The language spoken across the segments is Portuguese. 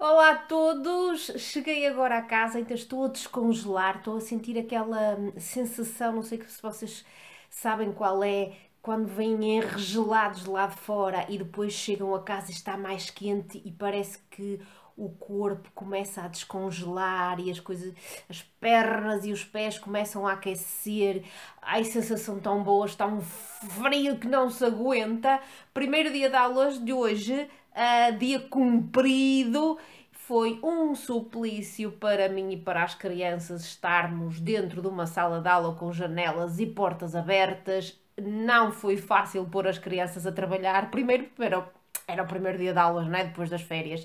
Olá a todos! Cheguei agora a casa, então estou a descongelar, estou a sentir aquela hum, sensação, não sei se vocês sabem qual é, quando vêm regelados lá de fora e depois chegam a casa e está mais quente e parece que o corpo começa a descongelar e as coisas, as pernas e os pés começam a aquecer. Ai, sensação tão boa, está um frio que não se aguenta. Primeiro dia de aulas de hoje, uh, dia cumprido. Foi um suplício para mim e para as crianças estarmos dentro de uma sala de aula com janelas e portas abertas. Não foi fácil pôr as crianças a trabalhar. Primeiro, primeiro era o primeiro dia de aulas, né? depois das férias,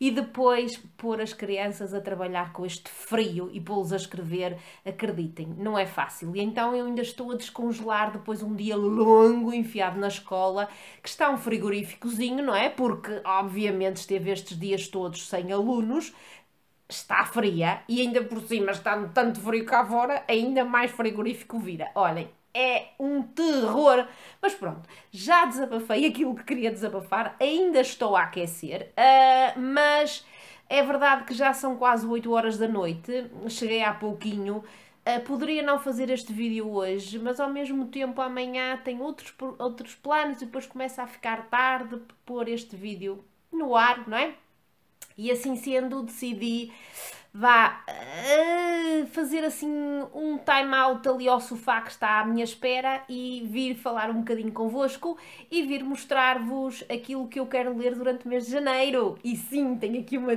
e depois pôr as crianças a trabalhar com este frio e pô-los a escrever, acreditem, não é fácil. E então eu ainda estou a descongelar depois um dia longo enfiado na escola, que está um frigoríficozinho, não é? Porque obviamente esteve estes dias todos sem alunos, está fria e ainda por cima está tanto frio cá fora, ainda mais frigorífico vira. Olhem, é um terror. Mas pronto, já desabafei aquilo que queria desabafar, ainda estou a aquecer, uh, mas é verdade que já são quase 8 horas da noite, cheguei há pouquinho. Uh, poderia não fazer este vídeo hoje, mas ao mesmo tempo amanhã tenho outros, outros planos e depois começa a ficar tarde pôr este vídeo no ar, não é? E assim sendo, decidi vá uh, fazer assim um time out ali ao sofá que está à minha espera e vir falar um bocadinho convosco e vir mostrar-vos aquilo que eu quero ler durante o mês de janeiro. E sim, tenho aqui uma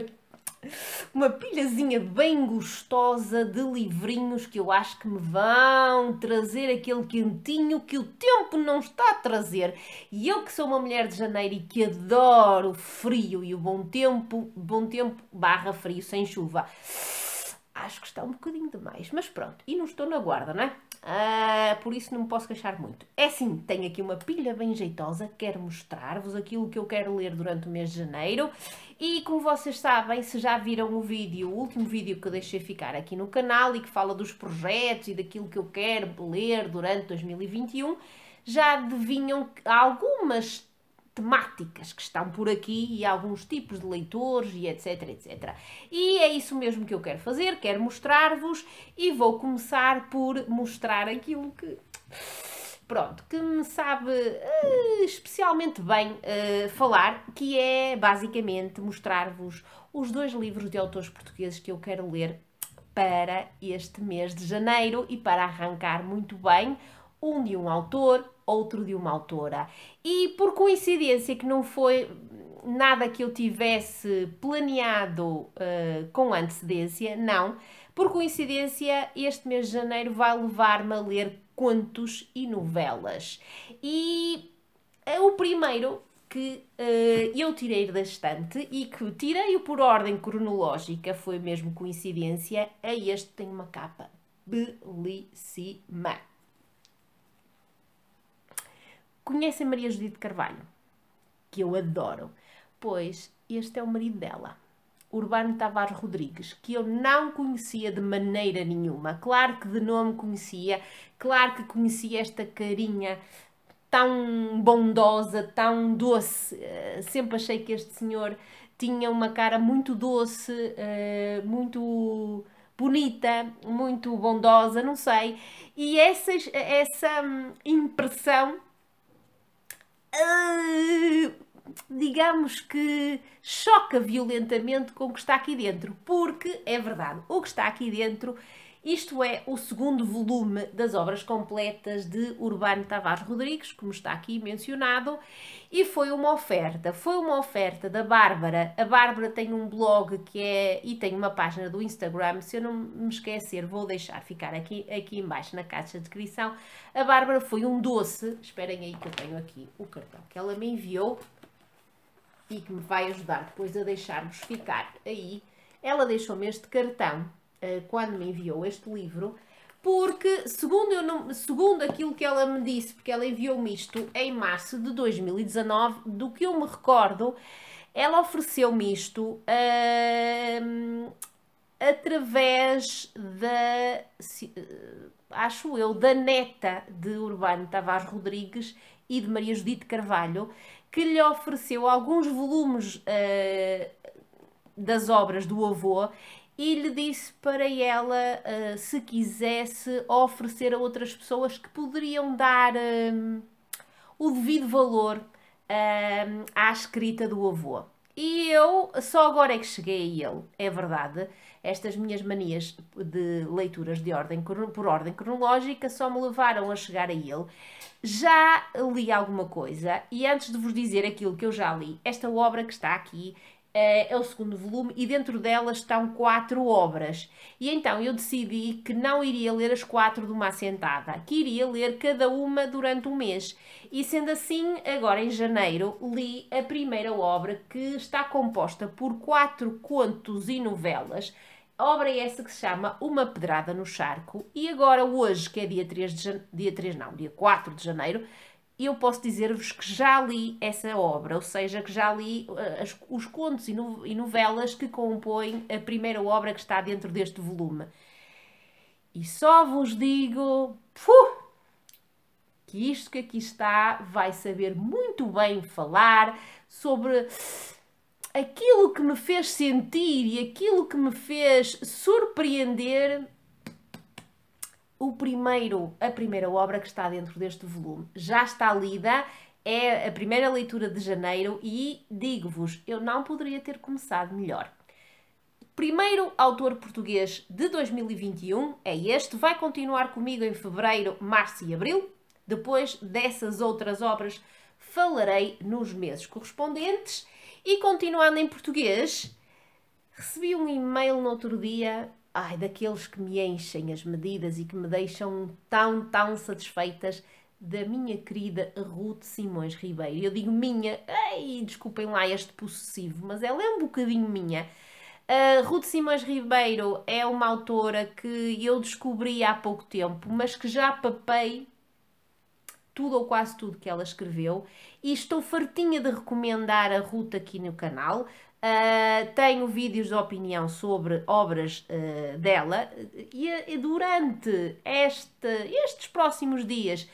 uma pilhazinha bem gostosa de livrinhos que eu acho que me vão trazer aquele quentinho que o tempo não está a trazer. E eu que sou uma mulher de janeiro e que adoro o frio e o bom tempo, bom tempo barra frio sem chuva. Acho que está um bocadinho demais, mas pronto, e não estou na guarda, não é? Uh, por isso não me posso queixar muito. É sim, tenho aqui uma pilha bem jeitosa, quero mostrar-vos aquilo que eu quero ler durante o mês de janeiro. E como vocês sabem, se já viram o vídeo, o último vídeo que eu deixei ficar aqui no canal e que fala dos projetos e daquilo que eu quero ler durante 2021, já adivinham algumas temáticas que estão por aqui e alguns tipos de leitores e etc, etc. E é isso mesmo que eu quero fazer, quero mostrar-vos e vou começar por mostrar aquilo que pronto, que me sabe uh, especialmente bem uh, falar, que é basicamente mostrar-vos os dois livros de autores portugueses que eu quero ler para este mês de janeiro e para arrancar muito bem um de um autor, outro de uma autora. E por coincidência, que não foi nada que eu tivesse planeado uh, com antecedência, não. Por coincidência, este mês de janeiro vai levar-me a ler contos e novelas. E é o primeiro que uh, eu tirei da estante e que tirei por ordem cronológica, foi mesmo coincidência, é este tem uma capa belíssima. Conhecem Maria Judite Carvalho? Que eu adoro. Pois este é o marido dela. Urbano Tavares Rodrigues, que eu não conhecia de maneira nenhuma. Claro que de nome conhecia, claro que conhecia esta carinha tão bondosa, tão doce. Eh, sempre achei que este senhor tinha uma cara muito doce, eh, muito bonita, muito bondosa, não sei. E essa, essa hum, impressão eh, digamos que choca violentamente com o que está aqui dentro, porque é verdade, o que está aqui dentro isto é o segundo volume das obras completas de Urbano Tavares Rodrigues, como está aqui mencionado, e foi uma oferta. Foi uma oferta da Bárbara. A Bárbara tem um blog que é e tem uma página do Instagram. Se eu não me esquecer, vou deixar ficar aqui, aqui embaixo na caixa de descrição. A Bárbara foi um doce. Esperem aí que eu tenho aqui o cartão que ela me enviou e que me vai ajudar depois a deixar-vos ficar aí. Ela deixou-me este cartão eh, quando me enviou este livro, porque, segundo, eu não, segundo aquilo que ela me disse, porque ela enviou-me isto em março de 2019, do que eu me recordo, ela ofereceu-me isto uh, através da, uh, acho eu, da neta de Urbano Tavares Rodrigues e de Maria Judite Carvalho, que lhe ofereceu alguns volumes uh, das obras do avô e lhe disse para ela, uh, se quisesse, oferecer a outras pessoas que poderiam dar ehm, o devido valor ehm, à escrita do avô. E eu só agora é que cheguei a ele, é verdade. Estas minhas manias de leituras de ordem, por ordem cronológica só me levaram a chegar a ele. Já li alguma coisa e antes de vos dizer aquilo que eu já li, esta obra que está aqui eh, é o segundo volume e dentro delas estão quatro obras. E então eu decidi que não iria ler as quatro de uma assentada, que iria ler cada uma durante um mês. E sendo assim, agora em janeiro li a primeira obra que está composta por quatro contos e novelas. A obra é essa que se chama Uma Pedrada no Charco. E agora, hoje, que é dia 3 de janeiro, dia 3 não, dia 4 de janeiro, eu posso dizer-vos que já li essa obra, ou seja, que já li eh, as, os contos e, e novelas que compõem a primeira obra que está dentro deste volume. E só vos digo puh, que isto que aqui está vai saber muito bem falar sobre aquilo que me fez sentir e aquilo que me fez surpreender o primeiro, a primeira obra que está dentro deste volume. Já está lida, é a primeira leitura de janeiro e digo-vos, eu não poderia ter começado melhor. Primeiro autor português de 2021 é este, vai continuar comigo em fevereiro, março e abril. Depois dessas outras obras falarei nos meses correspondentes. E continuando em português, recebi um e-mail no outro dia ai, daqueles que me enchem as medidas e que me deixam tão, tão satisfeitas da minha querida Ruth Simões Ribeiro. Eu digo minha, ai, desculpem lá este possessivo, mas ela é um bocadinho minha. Uh, Ruth Simões Ribeiro é uma autora que eu descobri há pouco tempo, mas que já papei tudo ou quase tudo que ela escreveu e estou fartinha de recomendar a Ruta aqui no canal. Uh, tenho vídeos de opinião sobre obras uh, dela e, e durante este, estes próximos dias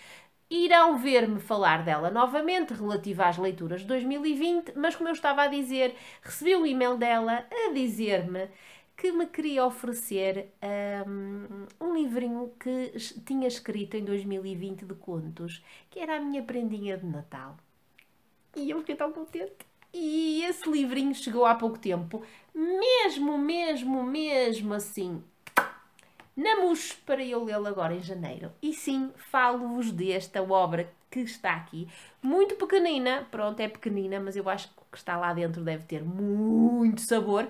irão ver-me falar dela novamente relativa às leituras de 2020, mas como eu estava a dizer, recebi um e-mail dela a dizer-me que me queria oferecer um, um, livrinho que tinha escrito em 2020 de contos, que era a minha prendinha de Natal. E eu fiquei tão contente. E esse livrinho chegou há pouco tempo, mesmo, mesmo, mesmo assim, namus para eu lê-lo agora em janeiro. E sim, falo-vos desta obra que está aqui, muito pequenina, pronto, é pequenina, mas eu acho que o que está lá dentro deve ter muito sabor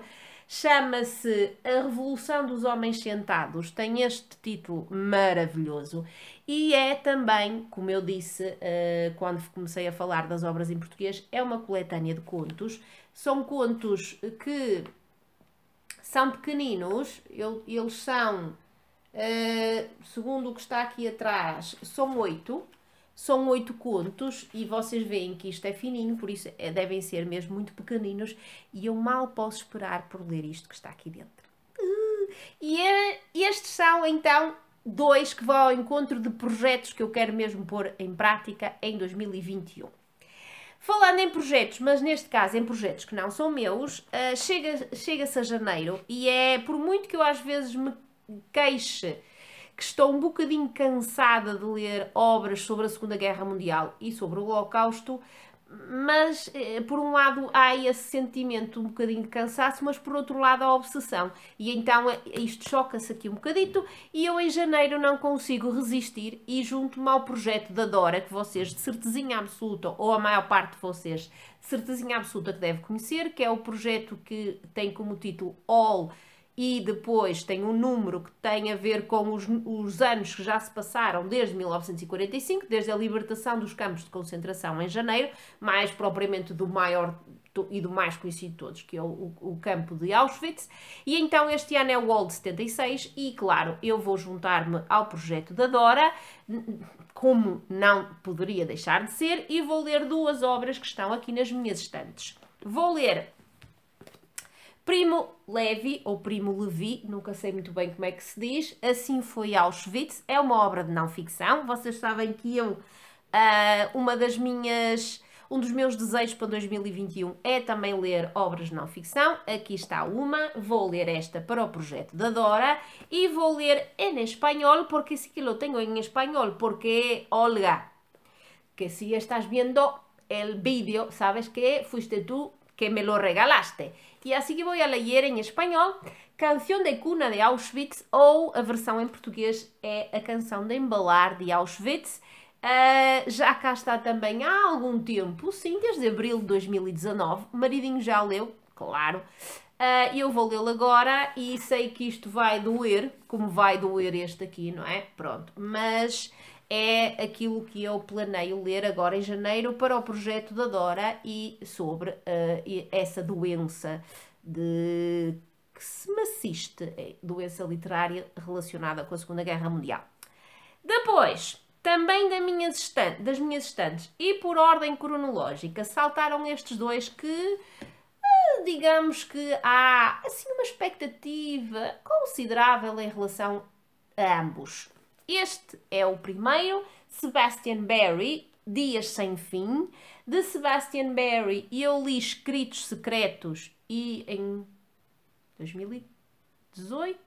chama-se A Revolução dos Homens Sentados, tem este título maravilhoso e é também, como eu disse eh, quando comecei a falar das obras em português, é uma coletânea de contos. São contos que são pequeninos, eles são, eh, segundo o que está aqui atrás, são oito são oito contos e vocês veem que isto é fininho, por isso é, devem ser mesmo muito pequeninos e eu mal posso esperar por ler isto que está aqui dentro. E é, estes são então dois que vão ao encontro de projetos que eu quero mesmo pôr em prática em 2021. Falando em projetos, mas neste caso em projetos que não são meus, uh, chega-se chega a janeiro e é por muito que eu às vezes me queixe que estou um bocadinho cansada de ler obras sobre a Segunda Guerra Mundial e sobre o Holocausto, mas eh, por um lado há esse sentimento um bocadinho de cansaço, mas por outro lado a obsessão. E então é, isto choca-se aqui um bocadito e eu em janeiro não consigo resistir e junto-me ao projeto da Dora, que vocês de certezinha absoluta, ou a maior parte de vocês de certezinha absoluta que deve conhecer, que é o projeto que tem como título All e depois tem um número que tem a ver com os, os, anos que já se passaram desde 1945, desde a libertação dos campos de concentração em janeiro, mais propriamente do maior e do mais conhecido de todos, que é o, o, campo de Auschwitz. E então este ano é o World 76 e, claro, eu vou juntar-me ao projeto da Dora, como não poderia deixar de ser, e vou ler duas obras que estão aqui nas minhas estantes. Vou ler Primo Levi, ou Primo Levi, nunca sei muito bem como é que se diz, assim foi Auschwitz, é uma obra de não ficção. Vocês sabem que eu, ah, uma das minhas, um dos meus desejos para 2021 é também ler obras de não ficção. Aqui está uma, vou ler esta para o projeto da Dora e vou ler em espanhol, porque se que lo tenho em espanhol, porque é Olga, que se estás vendo el vídeo, sabes que é? fuiste tu que me lo regalaste. E assim que vou a ler em espanhol Canção de Cuna de Auschwitz, ou a versão em português é a canção de embalar de Auschwitz. Uh, já cá está também há algum tempo, sim, desde abril de 2019. O maridinho já leu, claro. Uh, eu vou lê-lo agora e sei que isto vai doer, como vai doer este aqui, não é? Pronto, mas é aquilo que eu planeio ler agora em janeiro para o projeto da Dora e sobre uh, essa doença de que se me assiste, é doença literária relacionada com a Segunda Guerra Mundial. Depois, também da minha estante, das minhas estantes e por ordem cronológica, saltaram estes dois que eh, digamos que há assim uma expectativa considerável em relação a ambos. Este é o primeiro, Sebastian Barry, Dias Sem Fim. De Sebastian Barry, eu li Escritos Secretos e em 2018,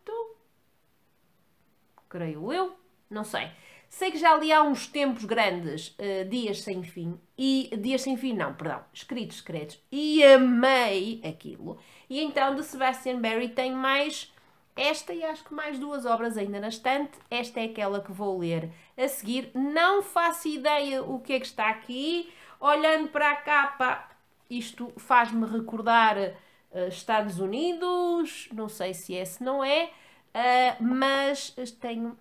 creio eu, não sei. Sei que já li há uns tempos grandes uh, Dias Sem Fim e Dias Sem Fim, não, perdão, Escritos Secretos e amei aquilo. E então de Sebastian Barry tem mais esta e acho que mais duas obras ainda na estante. Esta é aquela que vou ler a seguir. Não faço ideia o que é que está aqui. Olhando para a capa, isto faz-me recordar uh, Estados Unidos. Não sei se é, se não é. Uh, mas tenho hum,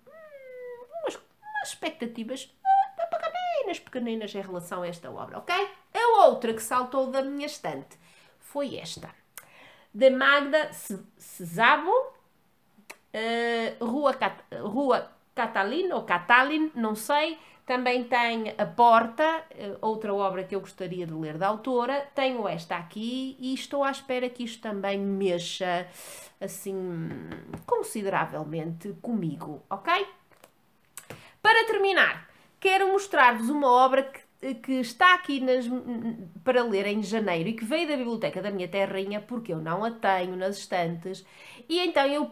umas, umas, expectativas uh, eh, pequeninas, pequeninas em relação a esta obra, ok? A outra que saltou da minha estante foi esta. De Magda Cesabo eh, Rua, Cat, Rua Catalin, ou Catalin, não sei. Também tem A Porta, eh, outra obra que eu gostaria de ler da autora. Tenho esta aqui e estou à espera que isto também mexa, assim, consideravelmente comigo, ok? Para terminar, quero mostrar-vos uma obra que, que está aqui nas, para ler em janeiro e que veio da biblioteca da minha terrinha, porque eu não a tenho nas estantes, e então eu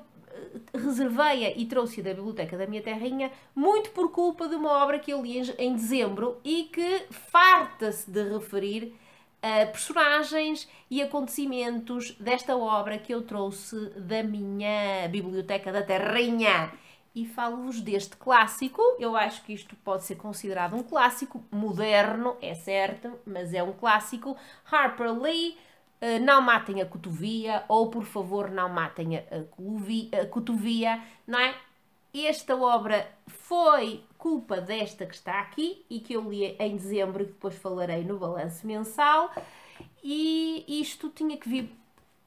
reservei-a e trouxe-a da biblioteca da minha terrinha, muito por culpa de uma obra que eu li em dezembro e que farta-se de referir a personagens e acontecimentos desta obra que eu trouxe da minha biblioteca da terrinha. E falo-vos deste clássico. Eu acho que isto pode ser considerado um clássico moderno, é certo, mas é um clássico. Harper Lee eh, não matem a cotovia ou, por favor, não matem a cotovia, não é? Esta obra foi culpa desta que está aqui e que eu li em dezembro e depois falarei no balanço mensal e isto tinha que vir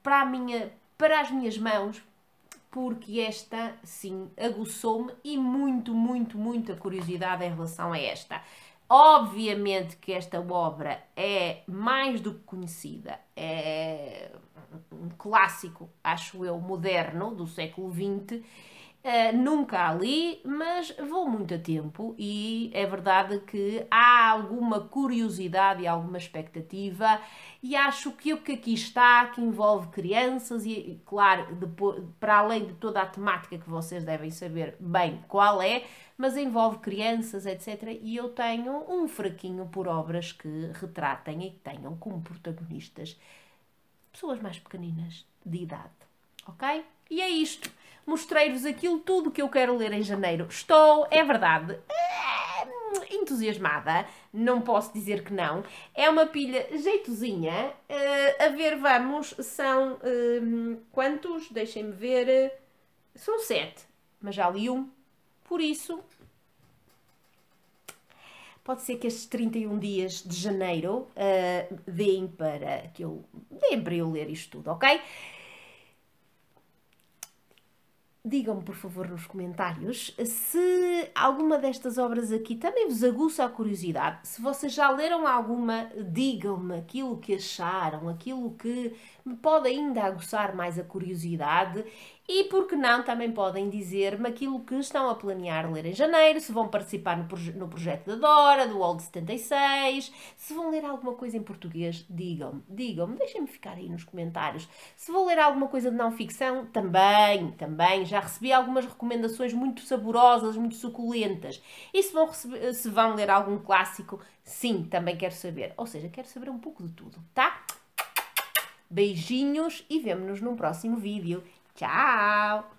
para, minha, para as minhas mãos porque esta, sim, aguçou-me e muito, muito, muita curiosidade em relação a esta. Obviamente que esta obra é mais do que conhecida, é um clássico, acho eu, moderno do século XX Uh, nunca ali, mas vou muito a tempo e é verdade que há alguma curiosidade e alguma expectativa e acho que o que aqui está, que envolve crianças e, claro, depois, para além de toda a temática que vocês devem saber bem qual é, mas envolve crianças, etc. E eu tenho um fraquinho por obras que retratem e que tenham como protagonistas pessoas mais pequeninas de idade, ok? E é isto. Mostrei-vos aquilo tudo que eu quero ler em janeiro. Estou, é verdade, eh, entusiasmada. Não posso dizer que não. É uma pilha jeitosinha. Uh, a ver, vamos, são uh, quantos? Deixem-me ver. São sete, mas já li um. Por isso, pode ser que estes 31 dias de janeiro uh, deem para que eu deem para eu ler isto tudo, ok? Digam-me, por favor, nos comentários se alguma destas obras aqui também vos aguça a curiosidade. Se vocês já leram alguma, digam-me aquilo que acharam, aquilo que pode ainda aguçar mais a curiosidade e, por que não, também podem dizer-me aquilo que estão a planear ler em janeiro, se vão participar no, proje no projeto da Dora, do Old 76, se vão ler alguma coisa em português, digam-me, digam-me, deixem-me ficar aí nos comentários. Se vou ler alguma coisa de não ficção, também, também, já recebi algumas recomendações muito saborosas, muito suculentas. E se vão, se vão ler algum clássico, sim, também quero saber. Ou seja, quero saber um pouco de tudo, tá? Beijinhos e vemo-nos num próximo vídeo. Tchau!